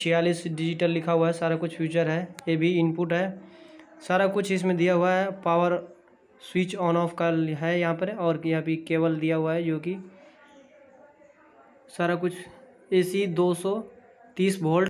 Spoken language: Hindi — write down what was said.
छियालीस डिजिटल लिखा हुआ है सारा कुछ फ्यूचर है ये भी इनपुट है सारा कुछ इसमें दिया हुआ है पावर स्विच ऑन ऑफ का है यहाँ पर और यहाँ पे केबल दिया हुआ है जो कि सारा कुछ ए सी दो सौ तीस वोल्ट